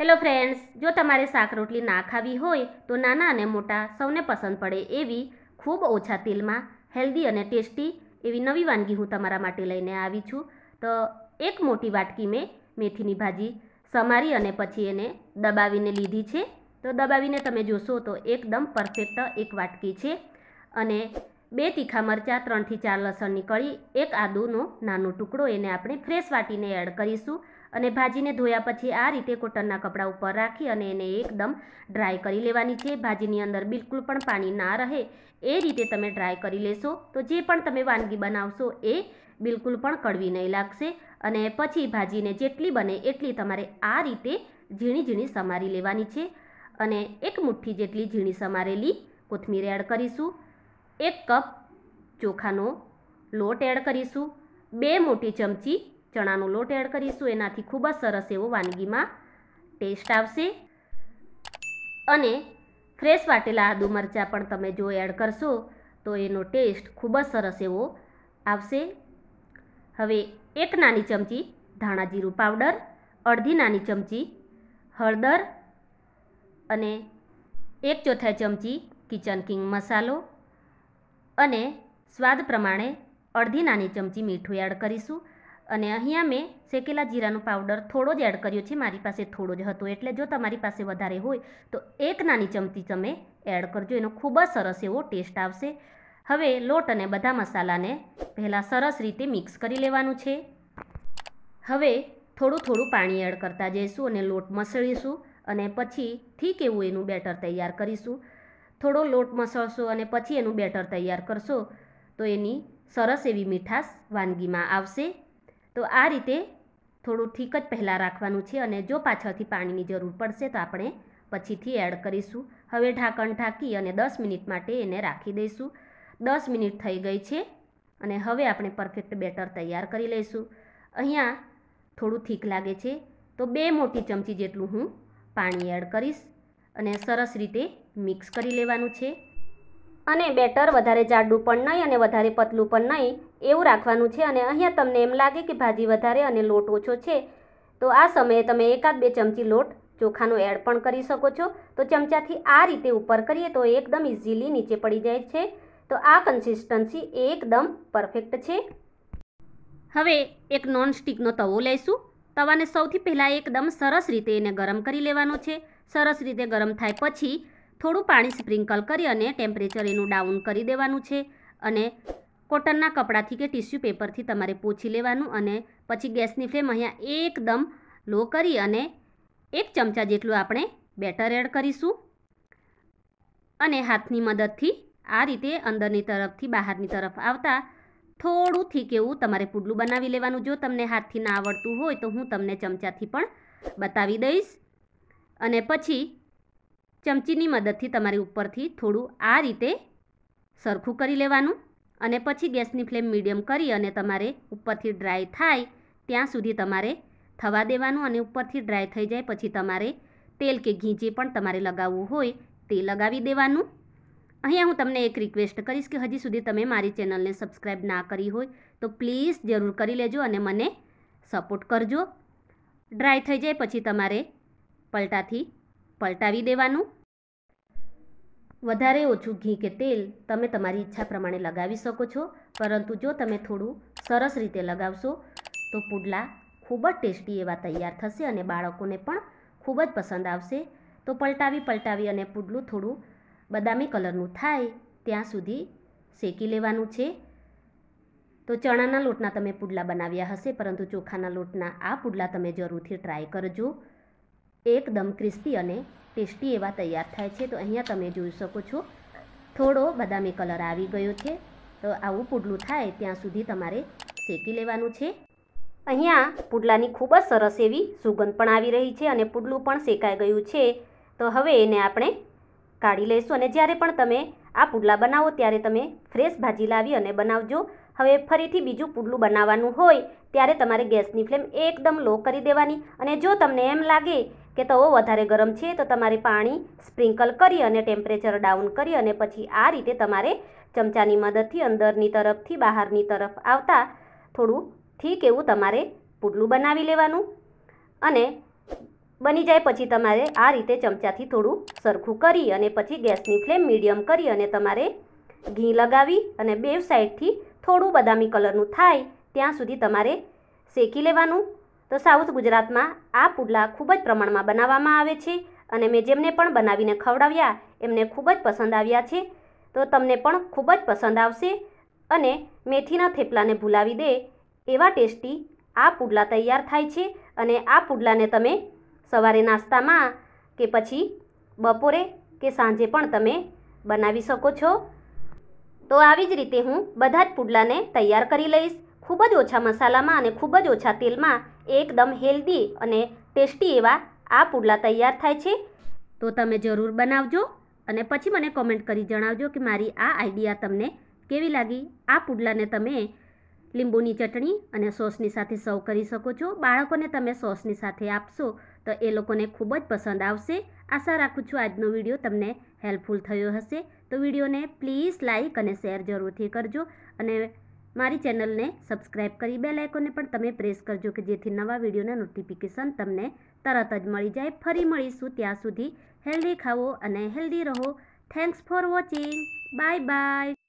hello friends જો તમારે શાક રોટલી ના ખાવી હોય તો નાના અને મોટા સૌને પસંદ પડે એવી ખૂબ ઓછા તેલમાં હેલ્ધી અને ટેસ્ટી એવી નવી વાનગી હું તમારા માટે લઈને આવી છું તો એક મોટી વાટકી મેં મેથીની ભાજી સમારી અને પછી એને દબાવીને લીધી છે તો દબાવીને તમે જોશો તો એકદમ પરફેક્ટ એક વાટકી છે અને બે તીખા મરચાં ત્રણથી ચાર લસણની કળી એક આદુનો નાનો ટુકડો એને આપણે ફ્રેશ વાટીને એડ કરીશું અને ભાજીને ધોયા પછી આ રીતે કોટનના કપડાં ઉપર રાખી અને એને એકદમ ડ્રાય કરી લેવાની છે ભાજીની અંદર બિલકુલ પણ પાણી ના રહે એ રીતે તમે ડ્રાય કરી લેશો તો જે પણ તમે વાનગી બનાવશો એ બિલકુલ પણ કડવી નહીં લાગશે અને પછી ભાજીને જેટલી બને એટલી તમારે આ રીતે ઝીણી ઝીણી સમારી લેવાની છે અને એક મુઠ્ઠી જેટલી ઝીણી સમારેલી કોથમીર એડ કરીશું એક કપ ચોખાનો લોટ એડ કરીશું બે મોટી ચમચી ચણાનો લોટ એડ કરીશું એનાથી ખૂબ જ સરસ એવો વાનગીમાં ટેસ્ટ આવશે અને ફ્રેશ વાટેલા આદુ મરચાં પણ તમે જો એડ કરશો તો એનો ટેસ્ટ ખૂબ જ સરસ એવો આવશે હવે એક નાની ચમચી ધાણા જીરું પાવડર અડધી નાની ચમચી હળદર અને એક ચોથા ચમચી કિચન કિંગ મસાલો અને સ્વાદ પ્રમાણે અડધી નાની ચમચી મીઠું એડ કરીશું અને અહીંયા મેં શેકેલા જીરાનો પાવડર થોડો જ એડ કર્યો છે મારી પાસે થોડો જ હતો એટલે જો તમારી પાસે વધારે હોય તો એક નાની ચમચી તમે એડ કરજો એનો ખૂબ જ સરસ એવો ટેસ્ટ આવશે હવે લોટ અને બધા મસાલાને પહેલાં સરસ રીતે મિક્સ કરી લેવાનું છે હવે થોડું થોડું પાણી એડ કરતા જઈશું અને લોટ મસળીશું અને પછી ઠીક એવું એનું બેટર તૈયાર કરીશું થોડો લોટ મસળશો અને પછી એનું બેટર તૈયાર કરશો તો એની સરસ એવી મીઠાશ વાનગીમાં આવશે તો આ રીતે થોડું ઠીક જ પહેલાં રાખવાનું છે અને જો પાછળથી પાણીની જરૂર પડશે તો આપણે પછીથી એડ કરીશું હવે ઢાંકણ ઢાંકી અને દસ મિનિટ માટે એને રાખી દઈશું દસ મિનિટ થઈ ગઈ છે અને હવે આપણે પરફેક્ટ બેટર તૈયાર કરી લઈશું અહીંયા થોડું થીક લાગે છે તો બે મોટી ચમચી જેટલું હું પાણી એડ કરીશ અને સરસ રીતે મિક્સ કરી લેવાનું છે અને બેટર વધારે જાડું પણ નહીં અને વધારે પતલું પણ નહીં એવું રાખવાનું છે અને અહીંયા તમને એમ લાગે કે ભાજી વધારે અને લોટ ઓછો છે તો આ સમયે તમે એકાદ બે ચમચી લોટ ચોખાનો એડ પણ કરી શકો છો તો ચમચાથી આ રીતે ઉપર કરીએ તો એકદમ ઇઝીલી નીચે પડી જાય છે તો આ કન્સિસ્ટન્સી એકદમ પરફેક્ટ છે હવે એક નોનસ્ટિકનો તવો લઈશું તવાને સૌથી પહેલાં એકદમ સરસ રીતે એને ગરમ કરી લેવાનો છે સરસ રીતે ગરમ થાય પછી થોડું પાણી સ્પ્રિંકલ કરી અને ટેમ્પરેચર એનું ડાઉન કરી દેવાનું છે અને કોટનના કપડાંથી કે ટિશ્યુ પેપરથી તમારે પોછી લેવાનું અને પછી ગેસની ફ્લેમ અહીંયા એકદમ લો કરી અને એક ચમચા જેટલું આપણે બેટર એડ કરીશું અને હાથની મદદથી આ રીતે અંદરની તરફથી બહારની તરફ આવતા થોડું થીક એવું તમારે પુડલું બનાવી લેવાનું જો તમને હાથથી ના આવડતું હોય તો હું તમને ચમચાથી પણ બતાવી દઈશ અને પછી ચમચીની મદદથી તમારી ઉપરથી થોડું આ રીતે સરખું કરી લેવાનું અને પછી ગેસની ફ્લેમ મીડિયમ કરી અને તમારે ઉપરથી ડ્રાય થાય ત્યાં સુધી તમારે થવા દેવાનું અને ઉપરથી ડ્રાય થઈ જાય પછી તમારે તેલ કે ઘી જે પણ તમારે લગાવવું હોય તે લગાવી દેવાનું અહીંયા હું તમને એક રિક્વેસ્ટ કરીશ કે હજી સુધી તમે મારી ચેનલને સબસ્ક્રાઈબ ના કરી હોય તો પ્લીઝ જરૂર કરી લેજો અને મને સપોર્ટ કરજો ડ્રાય થઈ જાય પછી તમારે પલટાથી પલટાવી દેવાનું વધારે ઓછું ઘી કે તેલ તમે તમારી ઈચ્છા પ્રમાણે લગાવી શકો છો પરંતુ જો તમે થોડું સરસ રીતે લગાવશો તો પુડલા ખૂબ જ ટેસ્ટી એવા તૈયાર થશે અને બાળકોને પણ ખૂબ જ પસંદ આવશે તો પલટાવી પલટાવી અને પુડલું થોડું બદામી કલરનું થાય ત્યાં સુધી શેકી લેવાનું છે તો ચણાના લોટના તમે પુડલા બનાવ્યા હશે પરંતુ ચોખાના લોટના આ પુડલા તમે જરૂરથી ટ્રાય કરજો એકદમ ક્રિસ્પી અને ટેસ્ટી એવા તૈયાર થાય છે તો અહીંયા તમે જોઈ શકો છો થોડો બદામી કલર આવી ગયો છે તો આવું પુડલું થાય ત્યાં સુધી તમારે શેકી લેવાનું છે અહીંયા પુડલાની ખૂબ જ સરસ એવી સુગંધ પણ આવી રહી છે અને પુડલું પણ શેકાઈ ગયું છે તો હવે એને આપણે કાઢી લઈશું અને જ્યારે પણ તમે આ પુડલા બનાવો ત્યારે તમે ફ્રેશ ભાજી લાવી અને બનાવજો હવે ફરીથી બીજું પુડલું બનાવવાનું હોય ત્યારે તમારે ગેસની ફ્લેમ એકદમ લો કરી દેવાની અને જો તમને એમ લાગે કે તવો વધારે ગરમ છે તો તમારે પાણી સ્પ્રિંકલ કરી અને ટેમ્પરેચર ડાઉન કરી અને પછી આ રીતે તમારે ચમચાની મદદથી અંદરની તરફથી બહારની તરફ આવતા થોડું ઠીક એવું તમારે પુડલું બનાવી લેવાનું અને બની જાય પછી તમારે આ રીતે ચમચાથી થોડું સરખું કરી અને પછી ગેસની ફ્લેમ મીડિયમ કરી અને તમારે ઘી લગાવી અને બે સાઈડથી થોડું બદામી કલરનું થાય ત્યાં સુધી તમારે શેકી લેવાનું તો સાઉથ ગુજરાતમાં આ પુડલા ખૂબ જ પ્રમાણમાં બનાવવામાં આવે છે અને મેં જેમને પણ બનાવીને ખવડાવ્યા એમને ખૂબ જ પસંદ આવ્યા છે તો તમને પણ ખૂબ જ પસંદ આવશે અને મેથીના થેપલાને ભૂલાવી દે એવા ટેસ્ટી આ પુડલા તૈયાર થાય છે અને આ પુડલાને તમે સવારે નાસ્તામાં કે પછી બપોરે કે સાંજે પણ તમે બનાવી શકો છો તો આવી જ રીતે હું બધા જ પુડલાને તૈયાર કરી લઈશ ખૂબ જ ઓછા મસાલામાં અને ખૂબ જ ઓછા તેલમાં એકદમ હેલ્ધી અને ટેસ્ટી એવા આ પુડલા તૈયાર થાય છે તો તમે જરૂર બનાવજો અને પછી મને કોમેન્ટ કરી જણાવજો કે મારી આ આઈડિયા તમને કેવી લાગી આ પુડલાને તમે લીંબુની ચટણી અને સોસની સાથે સર્વ કરી શકો છો બાળકોને તમે સોસની સાથે આપશો તો એ લોકોને ખૂબ જ પસંદ આવશે આશા રાખું છું આજનો વિડીયો તમને હેલ્પફુલ થયો હશે તો વિડીયોને પ્લીઝ લાઇક અને શેર જરૂરથી કરજો અને મારી ચેનલને સબસ્ક્રાઇબ કરી બે લાઇકોને પણ તમે પ્રેસ કરજો કે જેથી નવા વિડીયોના નોટિફિકેશન તમને તરત જ મળી જાય ફરી મળીશું ત્યાં સુધી હેલ્ધી ખાઓ અને હેલ્ધી રહો thanks for watching bye by